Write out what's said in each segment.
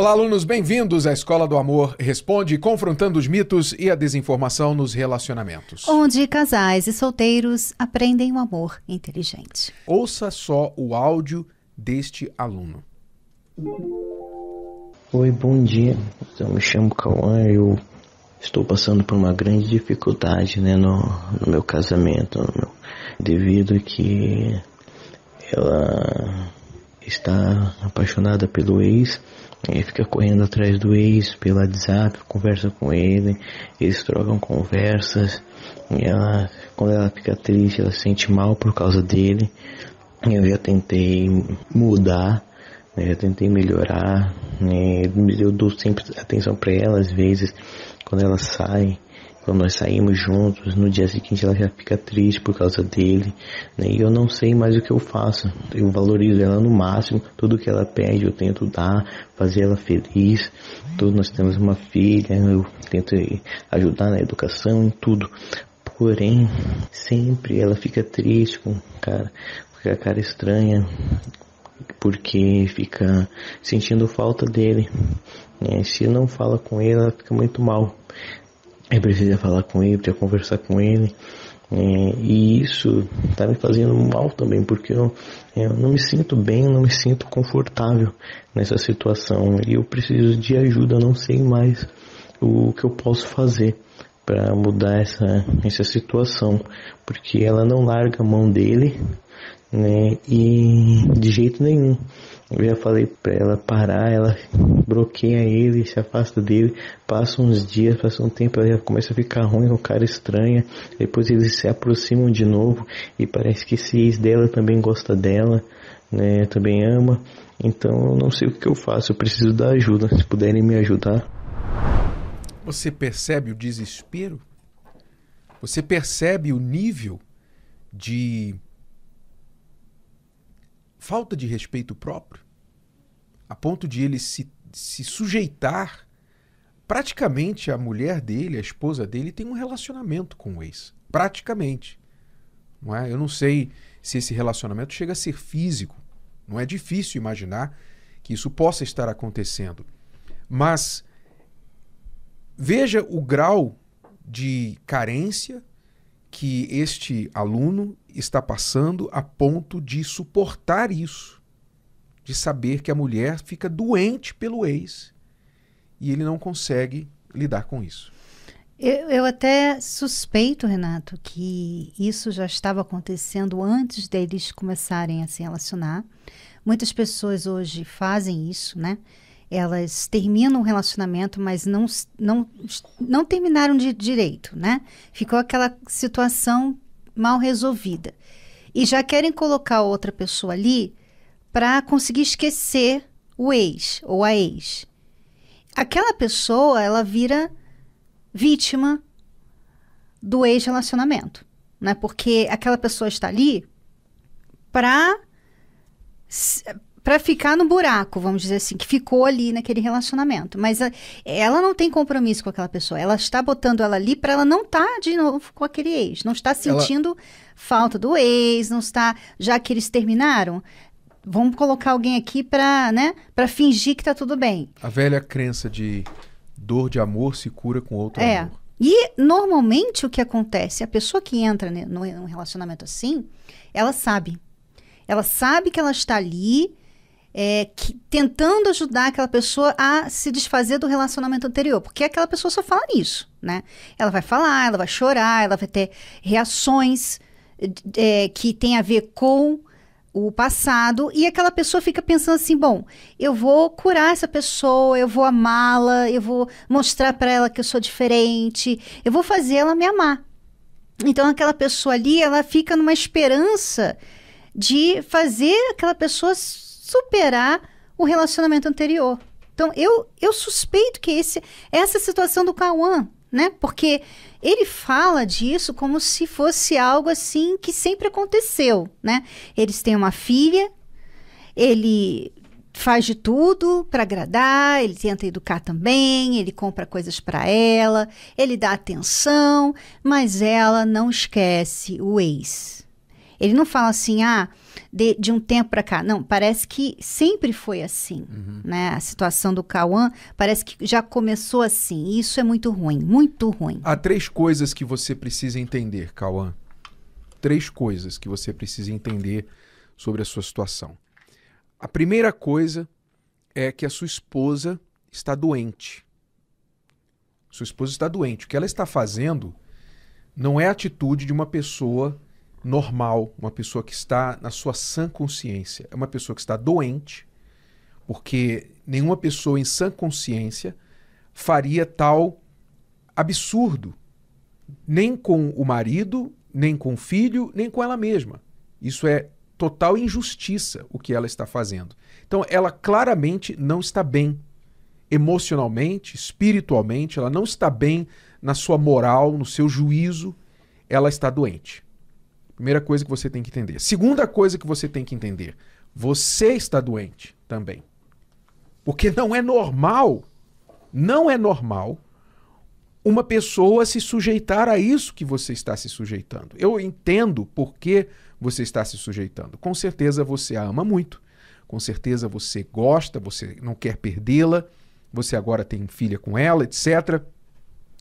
Olá, alunos, bem-vindos à Escola do Amor Responde, confrontando os mitos e a desinformação nos relacionamentos. Onde casais e solteiros aprendem o um amor inteligente. Ouça só o áudio deste aluno. Oi, bom dia. Eu me chamo Cauã, eu estou passando por uma grande dificuldade né, no, no meu casamento, no meu, devido a que ela está apaixonada pelo ex ele fica correndo atrás do ex pelo WhatsApp, conversa com ele, eles trocam conversas. E ela, quando ela fica triste, ela se sente mal por causa dele. Eu já tentei mudar, né? já tentei melhorar. Né? Eu dou sempre atenção para ela às vezes quando ela sai quando nós saímos juntos, no dia seguinte ela já fica triste por causa dele, né? E eu não sei mais o que eu faço. Eu valorizo ela no máximo, tudo que ela pede eu tento dar, fazer ela feliz. Todos nós temos uma filha, eu tento ajudar na educação, em tudo. Porém, sempre ela fica triste com cara, com a cara estranha, porque fica sentindo falta dele. Né? Se não fala com ele, ela fica muito mal eu preciso falar com ele, precisei conversar com ele. É, e isso está me fazendo mal também, porque eu, é, eu não me sinto bem, não me sinto confortável nessa situação. E eu preciso de ajuda, não sei mais o que eu posso fazer para mudar essa, essa situação, porque ela não larga a mão dele, né? E de jeito nenhum. Eu já falei para ela parar, ela bloqueia ele, se afasta dele, passa uns dias, passa um tempo, ela já começa a ficar ruim, o é cara estranha, depois eles se aproximam de novo e parece que esse ex dela também gosta dela, né? Também ama. Então eu não sei o que eu faço, eu preciso da ajuda, se puderem me ajudar. Você percebe o desespero? Você percebe o nível de falta de respeito próprio? A ponto de ele se, se sujeitar praticamente a mulher dele, a esposa dele, tem um relacionamento com o ex. Praticamente. Não é? Eu não sei se esse relacionamento chega a ser físico. Não é difícil imaginar que isso possa estar acontecendo. Mas Veja o grau de carência que este aluno está passando a ponto de suportar isso, de saber que a mulher fica doente pelo ex e ele não consegue lidar com isso. Eu, eu, até suspeito, Renato, que isso já estava acontecendo antes deles começarem a se relacionar. Muitas pessoas hoje fazem isso, né? elas terminam o relacionamento, mas não, não, não terminaram de direito, né? Ficou aquela situação mal resolvida. E já querem colocar outra pessoa ali para conseguir esquecer o ex ou a ex. Aquela pessoa, ela vira vítima do ex-relacionamento, né? Porque aquela pessoa está ali para para ficar no buraco, vamos dizer assim, que ficou ali naquele relacionamento. Mas a, ah, ela não tem compromisso com aquela pessoa. Ela está botando ela ali para ela não estar tá de novo com aquele ex. Não está sentindo ela... falta do ex, não está. Já que eles terminaram, vamos colocar alguém aqui para né, pra fingir que tá tudo bem. A velha crença de dor de amor se cura com outro é. amor. E normalmente o que acontece, a pessoa que entra num relacionamento assim, ela sabe. Ela sabe que ela está ali, é, que, tentando ajudar aquela pessoa a se desfazer do relacionamento anterior, porque aquela pessoa só fala nisso, né? Ela vai falar, ela vai chorar, ela vai ter reações é, que tem a ver com o passado e aquela pessoa fica pensando assim, bom, eu vou curar essa pessoa, eu vou amá-la, eu vou mostrar para ela que eu sou diferente, eu vou fazer ela me amar. Então aquela pessoa ali, ela fica numa esperança de fazer aquela pessoa superar o relacionamento anterior. Então, eu, eu suspeito que esse, essa situação do Cauã, né? Porque ele fala disso como se fosse algo assim que sempre aconteceu, né? Eles têm uma filha, ele faz de tudo para agradar, ele tenta educar também, ele compra coisas para ela, ele dá atenção, mas ela não esquece o ex. Ele não fala assim, ah, de, de um tempo para cá. Não, parece que sempre foi assim, uhum. né? A situação do Cauã parece que já começou assim. E isso é muito ruim, muito ruim. Há três coisas que você precisa entender, Cauã. Três coisas que você precisa entender sobre a sua situação. A primeira coisa é que a sua esposa está doente. Sua esposa está doente. O que ela está fazendo não é a atitude de uma pessoa normal, uma pessoa que está na sua sã consciência, é uma pessoa que está doente, porque nenhuma pessoa em sã consciência faria tal absurdo, nem com o marido, nem com o filho, nem com ela mesma. Isso é total injustiça o que ela está fazendo. Então, ela claramente não está bem emocionalmente, espiritualmente, ela não está bem na sua moral, no seu juízo, ela está doente. Primeira coisa que você tem que entender. Segunda coisa que você tem que entender: você está doente também. Porque não é normal, não é normal uma pessoa se sujeitar a isso que você está se sujeitando. Eu entendo por que você está se sujeitando. Com certeza você a ama muito, com certeza você gosta, você não quer perdê-la, você agora tem filha com ela, etc.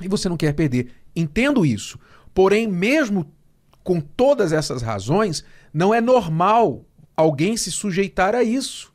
E você não quer perder. Entendo isso. Porém, mesmo com todas essas razões, não é normal alguém se sujeitar a isso.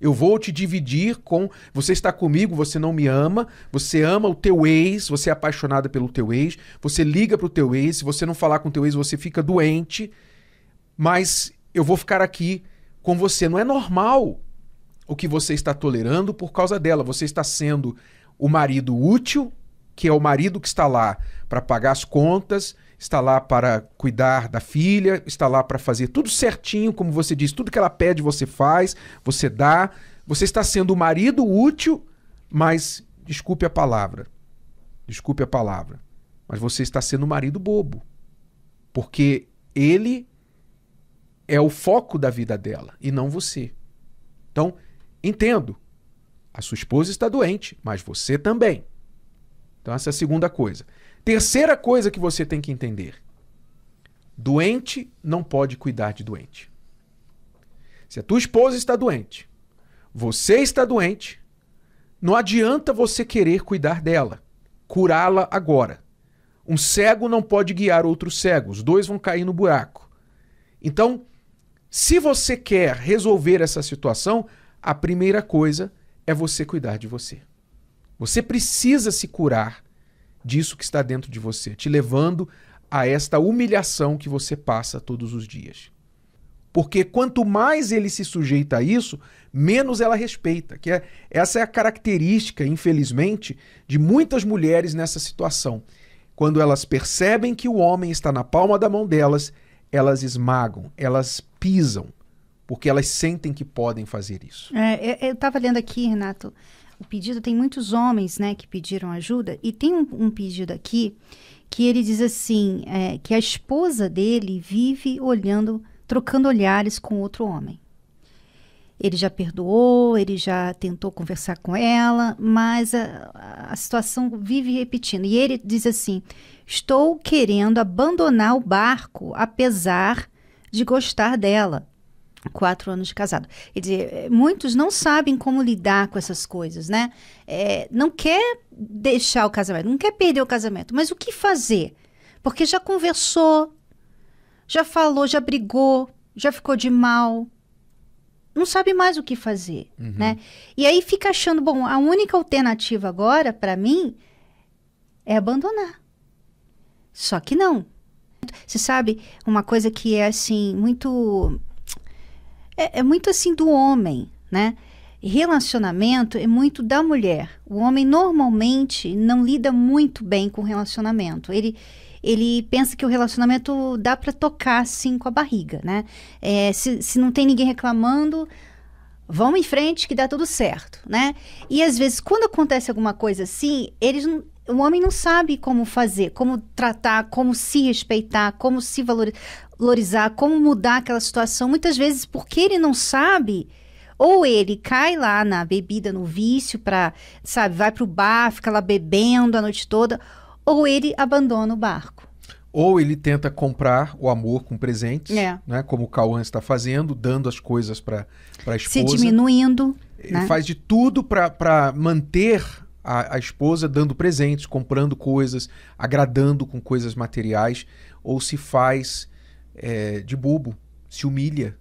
Eu vou te dividir com. Você está comigo, você não me ama, você ama o teu ex, você é apaixonada pelo teu ex, você liga para o teu ex, se você não falar com o teu ex, você fica doente, mas eu vou ficar aqui com você. Não é normal o que você está tolerando por causa dela. Você está sendo o marido útil, que é o marido que está lá para pagar as contas, está lá para cuidar da filha, está lá para fazer tudo certinho, como você diz, tudo que ela pede você faz, você dá. Você está sendo o marido útil, mas desculpe a palavra. Desculpe a palavra, mas você está sendo o marido bobo. Porque ele é o foco da vida dela e não você. Então, entendo. A sua esposa está doente, mas você também. Então, essa é a segunda coisa. Terceira coisa que você tem que entender: doente não pode cuidar de doente. Se a tua esposa está doente, você está doente, não adianta você querer cuidar dela, curá-la agora. Um cego não pode guiar outro cego, os dois vão cair no buraco. Então, se você quer resolver essa situação, a primeira coisa é você cuidar de você. Você precisa se curar disso que está dentro de você, te levando a esta humilhação que você passa todos os dias. Porque quanto mais ele se sujeita a isso, menos ela respeita, que é, essa é a característica, infelizmente, de muitas mulheres nessa situação. Quando elas percebem que o homem está na palma da mão delas, elas esmagam, elas pisam, porque elas sentem que podem fazer isso. É, é eu estava lendo aqui, Renato, o pedido, tem muitos homens, né, que pediram ajuda, e tem um, um pedido aqui que ele diz assim, é, que a esposa dele vive olhando, trocando olhares com outro homem. Ele já perdoou, ele já tentou conversar com ela, mas a, a situação vive repetindo. E ele diz assim: estou querendo abandonar o barco, apesar de gostar dela quatro anos de casado. Quer dizer, é, muitos não sabem como lidar com essas coisas, né? É, não quer deixar o casamento, não quer perder o casamento, mas o que fazer? Porque já conversou, já falou, já brigou, já ficou de mal, não sabe mais o que fazer, uhum. né? E aí fica achando, bom, a única alternativa agora para mim é abandonar. Só que não. Você sabe uma coisa que é assim muito é, é muito assim do homem, né? Relacionamento é muito da mulher. O homem normalmente não lida muito bem com relacionamento. Ele, ele pensa que o relacionamento dá para tocar assim com a barriga, né? É, se, se não tem ninguém reclamando, vamos em frente que dá tudo certo, né? E às vezes quando acontece alguma coisa assim, eles não, o homem não sabe como fazer, como tratar, como se respeitar, como se valorizar, como mudar aquela situação. Muitas vezes, porque ele não sabe, ou ele cai lá na bebida, no vício, para, sabe, vai pro bar, fica lá bebendo a noite toda, ou ele abandona o barco. Ou ele tenta comprar o amor com presentes, é. né? Como o Cauã está fazendo, dando as coisas para a esposa. Se diminuindo. Né? Faz de tudo para manter a, a esposa dando presentes, comprando coisas, agradando com coisas materiais, ou se faz é, de bobo, se humilha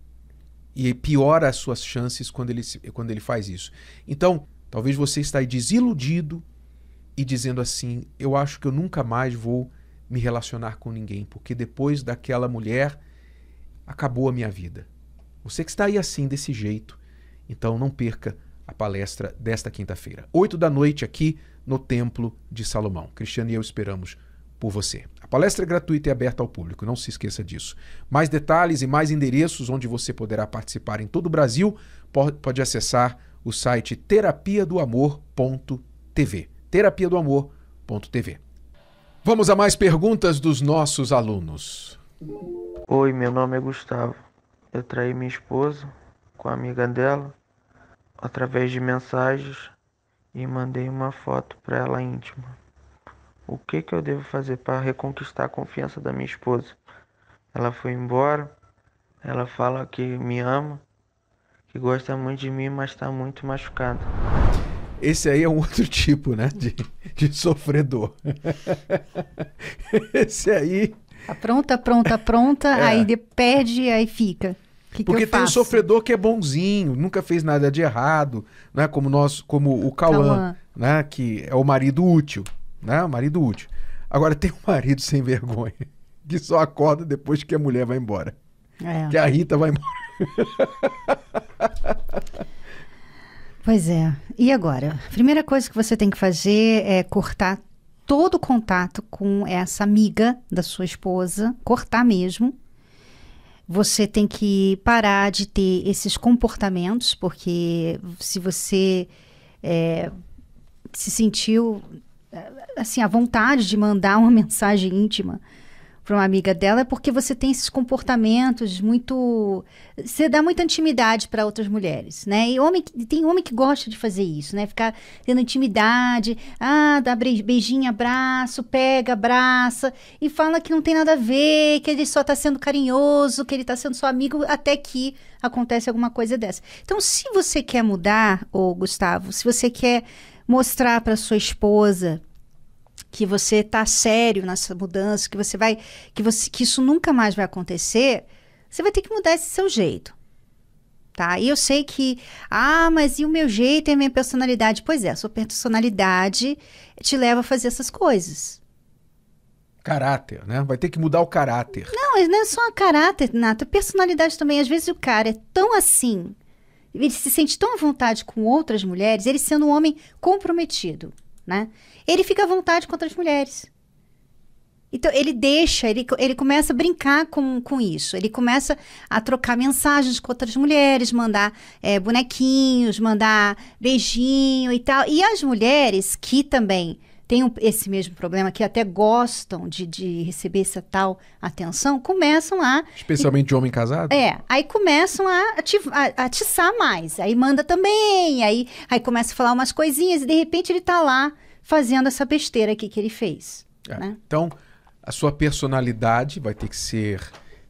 e piora as suas chances quando ele, quando ele faz isso. Então, talvez você está aí desiludido e dizendo assim: eu acho que eu nunca mais vou me relacionar com ninguém, porque depois daquela mulher acabou a minha vida. Você que está aí assim, desse jeito, então não perca a palestra desta quinta-feira. oito da noite aqui no Templo de Salomão. Cristiano e eu esperamos por você. A palestra é gratuita e aberta ao público, não se esqueça disso. Mais detalhes e mais endereços onde você poderá participar em todo o Brasil, pode acessar o site terapia do amor.tv. Terapia do amor.tv. Vamos a mais perguntas dos nossos alunos. Oi, meu nome é Gustavo. Eu traí minha esposa com a amiga dela através de mensagens e mandei uma foto para ela íntima. O que, que eu devo fazer para reconquistar a confiança da minha esposa? Ela foi embora, ela fala que me ama, que gosta muito de mim, mas está muito machucada. Esse aí é um outro tipo, né? De, de sofredor. Esse aí. Tá pronta, pronta, pronta, é. aí perde, aí fica. Que Porque que tem o um sofredor que é bonzinho, nunca fez nada de errado, né? Como nós, como o Cauã, né? Que é o marido útil, né? O marido útil. Agora tem um marido sem vergonha que só acorda depois que a mulher vai embora. É. Que a Rita vai embora. Pois é. E agora? Primeira coisa que você tem que fazer é cortar todo o contato com essa amiga da sua esposa, cortar mesmo, você tem que parar de ter esses comportamentos, porque se você é, se sentiu é, assim à vontade de mandar uma mensagem íntima para uma amiga dela é porque você tem esses comportamentos muito. Você dá muita intimidade para outras mulheres, né? E homem, tem homem que gosta de fazer isso, né? Ficar tendo intimidade, ah, dá beijinho, abraço, pega, abraça, e fala que não tem nada a ver, que ele só tá sendo carinhoso, que ele tá sendo seu amigo, até que acontece alguma coisa dessa. Então, se você quer mudar, o Gustavo, se você quer mostrar para sua esposa que você está sério nessa mudança, que você vai, que você, que isso nunca mais vai acontecer, você vai ter que mudar esse seu jeito. Tá? E eu sei que, ah, mas e o meu jeito e a minha personalidade? Pois é, a sua personalidade te leva a fazer essas coisas. Caráter, né? Vai ter que mudar o caráter. Não, não é só o caráter, Nato, a personalidade também. Às vezes o cara é tão assim, ele se sente tão à vontade com outras mulheres, ele sendo um homem comprometido né? Ele fica à vontade contra as mulheres. Então, ele deixa, ele, ele começa a brincar com, com isso. Ele começa a trocar mensagens com outras mulheres, mandar é, bonequinhos, mandar beijinho e tal. E as mulheres que também têm esse mesmo problema, que até gostam de, de receber essa tal atenção, começam a. Especialmente de homem casado? É. Aí começam a, ativar, a, a atiçar mais. Aí manda também, aí, aí começa a falar umas coisinhas e de repente ele tá lá fazendo essa besteira aqui que ele fez. É. Né? Então, a sua personalidade vai ter que ser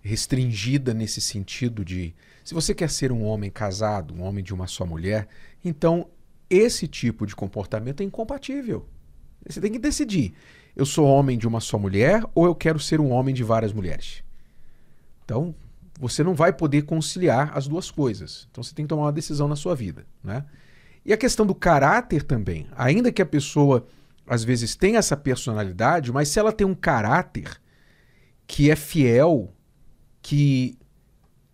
restringida nesse sentido de se você quer ser um homem casado, um homem de uma só mulher, então esse tipo de comportamento é incompatível. Você tem que decidir. Eu sou homem de uma só mulher ou eu quero ser um homem de várias mulheres? Então, você não vai poder conciliar as duas coisas. Então, você tem que tomar uma decisão na sua vida, né? E a questão do caráter também. Ainda que a pessoa às vezes tem essa personalidade, mas se ela tem um caráter que é fiel, que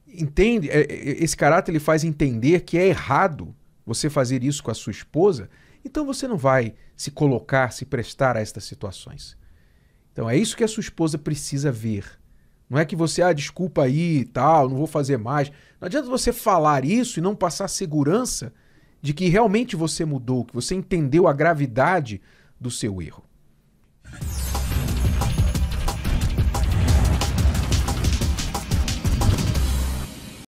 entende, é, é, esse caráter ele faz entender que é errado você fazer isso com a sua esposa, então você não vai se colocar, se prestar a estas situações. Então é isso que a sua esposa precisa ver. Não é que você, ah, desculpa aí e tal, não vou fazer mais. Não adianta você falar isso e não passar segurança de que realmente você mudou, que você entendeu a gravidade do seu erro.